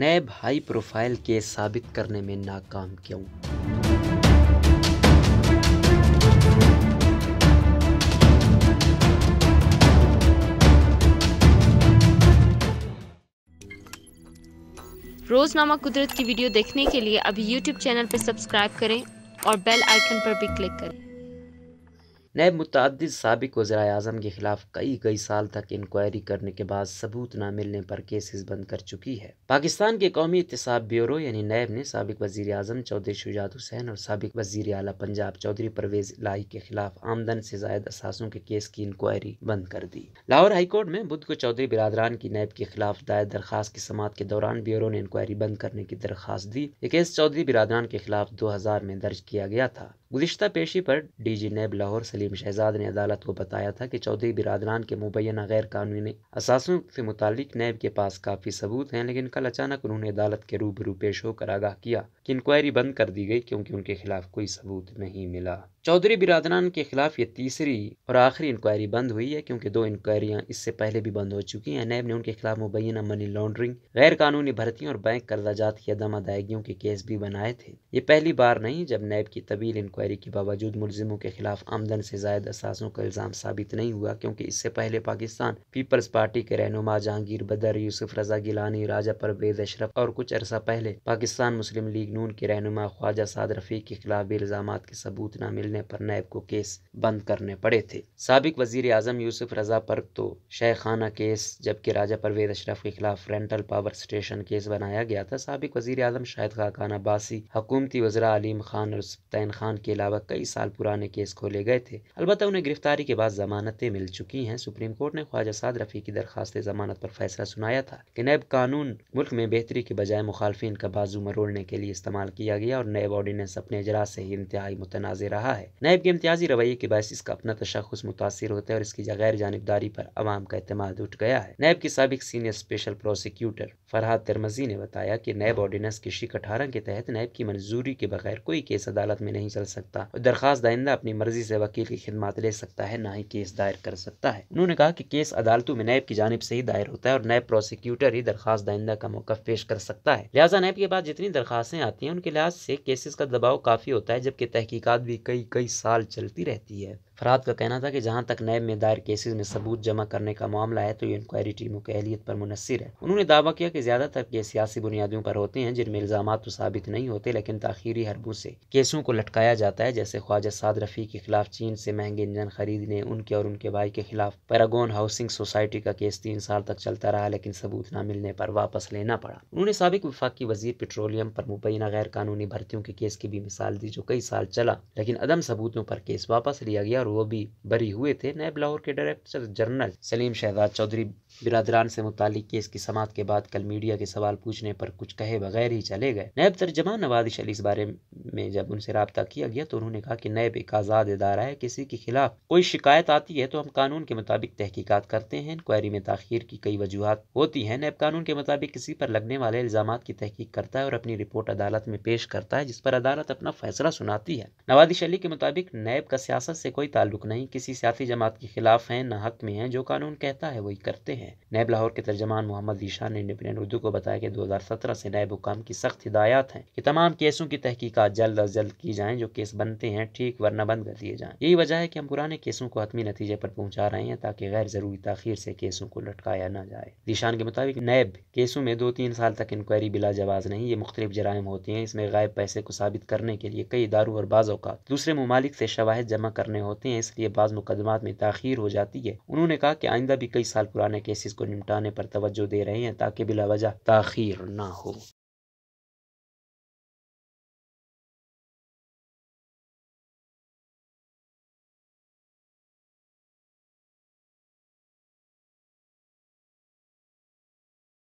नैब high profile के साबित करने में नाकाम क्यों रोज़नामा कुदरत की वीडियो देखने के लिए अभी YouTube चैनल पर सब्सक्राइब करें और बेल आइकन पर भी क्लिक करें नए मुतद सबक वजरा अजम के ख़िलाफ़ कई कई साल तक इंक्वायरी करने के बाद सबूत न मिलने पर केसेस बंद कर चुकी है पाकिस्तान के कौमी इतसाब ब्यूरो यानी नैब ने सबक वजी अजम चौधरी शुजात हुसैन और सबक वजीर अला पंजाब चौधरी परवेज लाही के खिलाफ आमदन से जायद असासों के केस की इंक्वायरी बंद कर दी लाहौर हाईकोर्ट में बुद्ध को चौधरी बिरादरान की नैब के खिलाफ दायर दरखास्त की समात के दौरान ब्यूरो ने इंक्वायरी बंद करने की दरखास्त दी ये केस चौधरी बिरादरान के खिलाफ दो हजार में दर्ज किया गया था गुजशत पेशी पर D G NAB Lahore Salim Shahzad ने अदालत को बताया था कि चौधरी बिरादरान के मुबैना गैर कानूनी असासों से मुतक नैब के पास काफ़ी सबूत हैं लेकिन कल अचानक उन्होंने अदालत के रूबरू पेश होकर आगाह किया कि इंक्वायरी बंद कर दी गई क्योंकि उनके खिलाफ कोई सबूत नहीं मिला चौधरी बिरादरान के खिलाफ ये तीसरी और आखिरी इंक्वायरी बंद हुई है क्योंकि दो इंक्वायरियां इससे पहले भी बंद हो चुकी हैं नैब ने उनके खिलाफ मुबैना मनी लॉन्ड्रिंग गैर कानूनी भर्तियों और बैंक कर्जाजात की अदम अदायगियों के केस भी बनाए थे ये पहली बार नहीं जब नैब की तवील इंक्वायरी के बावजूद मुलजिमों के खिलाफ आमदन से जायद असाजों का इल्ज़ाम साबित नहीं हुआ क्योंकि इससे पहले पाकिस्तान पीपल्स पार्टी के रहनुमा जहांगीर बदर यूसुफ रजा गिलानी राजा परवेज अशरफ और कुछ अरसा पहले पाकिस्तान मुस्लिम लीग नून के रहनुमा ख्वाजा साद रफीक के खिलाफ भी इल्ज़ाम के सबूत न मिल मिलने पर नैब को केस बंद करने पड़े थे सबक वजीर आजम यूसुफ रजा पर तो शेख खाना केस जबकि राजा परवेज अशरफ के खिलाफ रेंटल पावर स्टेशन केस बनाया गया था सबक वजीर आजम शाहिद खाकान अब्बासी हकूमती वजरा अलीम खान और सप्तैन खान के अलावा कई साल पुराने केस खोले गए थे अलबत्त उन्हें गिरफ्तारी के बाद जमानतें मिल चुकी हैं सुप्रीम कोर्ट ने ख्वाजा साद रफी की दरखास्त जमानत पर फैसला सुनाया था कि नैब कानून मुल्क में बेहतरी के बजाय मुखालफी का बाजू मरोड़ने के लिए इस्तेमाल किया गया और नैब ऑर्डीनेंस अपने अजरा से ही इंतहाई मुतनाज़ रहा है है नायब के इम्तियाजी रवैये के बायस इसका अपना तशखस मुतासर होता है और इसकी गैर जानबदारी पर आवाम का अतमाद उठ गया है नैब के सबक senior special prosecutor Farhad Tirmizi ने बताया कि नैब ऑर्डिनेंस की शिक अठारह के तहत नैब की मंजूरी के बगैर कोई केस अदालत में नहीं चल सकता और दरखास्त दहिंदा अपनी मर्जी से वकील की खिदमत ले सकता है ना ही केस दायर कर सकता है उन्होंने कहा कि केस अदालतों में नायब की जानब से ही दायर होता है और नैब प्रोसिक्यूटर ही दरखास्त दहिंदा का मौका पेश कर सकता है लिहाजा नैब के बाद जितनी दरखास्तें आती हैं उनके लिहाज से केसेस का दबाव काफी होता है जबकि तहकीकत भी कई कई साल चलती रहती है फराद का कहना था कि जहां तक नैब में दायर केसेस में सबूत जमा करने का मामला है तो ये इंक्वायरी टीमों की अहलियत पर मुनसर है उन्होंने दावा किया कि ज्यादातर केस सियासी बुनियादियों पर होते हैं जिनमें इल्जाम तो साबित नहीं होते लेकिन तखीरी हरबों से केसों को लटकाया जाता है जैसे ख्वाजा साद रफी के खिलाफ चीन से महंगे इंजन खरीदने उनके और उनके भाई के खिलाफ पैरागोन हाउसिंग सोसाइटी का केस तीन साल तक चलता रहा लेकिन सबूत न मिलने पर वापस लेना पड़ा उन्होंने सबक वफाकी वजीर पेट्रोलियम पर मुबैना गैर कानूनी भर्तियों के केस की भी मिसाल दी जो कई साल चला लेकिन अदम सबूतों पर केस वापस लिया गया और वो भी बरी हुए थे नैब लाहौर के डायरेक्टर जनरल सलीम शहजाद चौधरी बिरादरान से मुतालिक केस की समात के बाद कल मीडिया के सवाल पूछने पर कुछ कहे बगैर ही चले गए नैब तर्जमान नवाज अली इस बारे में जब उनसे रबता किया गया तो उन्होंने कहा कि नैब एक आज़ाद इदारा है किसी के खिलाफ कोई शिकायत आती है तो हम कानून के मुताबिक तहकीकत करते हैं इंक्वायरी में तखिर की कई वजूहत होती हैं नैब कानून के मुताबिक किसी पर लगने वाले इल्जाम की तहकीक करता है और अपनी रिपोर्ट अदालत में पेश करता है जिस पर अदालत अपना फैसला सुनाती है नवादिश अली के मुताबिक नैब का सियासत से कोई ताल्लुक नहीं किसी सियासी जमात के खिलाफ है न हक में है जो कानून कहता है वही करते हैं हैं नैब लाहौर के तर्जमान मोहम्मद ईशान ने इंडिपेंडेंट उर्दू को बताया कि दो हज़ार सत्रह से नैब हुकाम की सख्त हिदायत हैं कि तमाम केसों की तहकीकत जल्द अज जल्द की जाएँ जो केस बनते हैं ठीक वरना बंद कर दिए जाएँ यही वजह है कि हम पुराने केसों को हतमी नतीजे पर पहुँचा रहे हैं ताकि गैर जरूरी तखीर से केसों को लटकाया न जाए ईशान के मुताबिक नैब केसों में दो तीन साल तक इंक्वायरी बिला जवाज नहीं ये मुख्तलिफ जराइम होते हैं इसमें गायब पैसे को साबित करने के लिए कई इदारों और बाज़ अवत दूसरे ममालिक से शवाहद जमा करने होते हैं इसलिए बाज़ मुकदमात में तखीर हो जाती है उन्होंने कहा कि आइंदा भी कई साल पुराने केस केसेस को निपटाने पर तवज्जो दे रहे हैं ताकि बिलावजा तखिर ना हो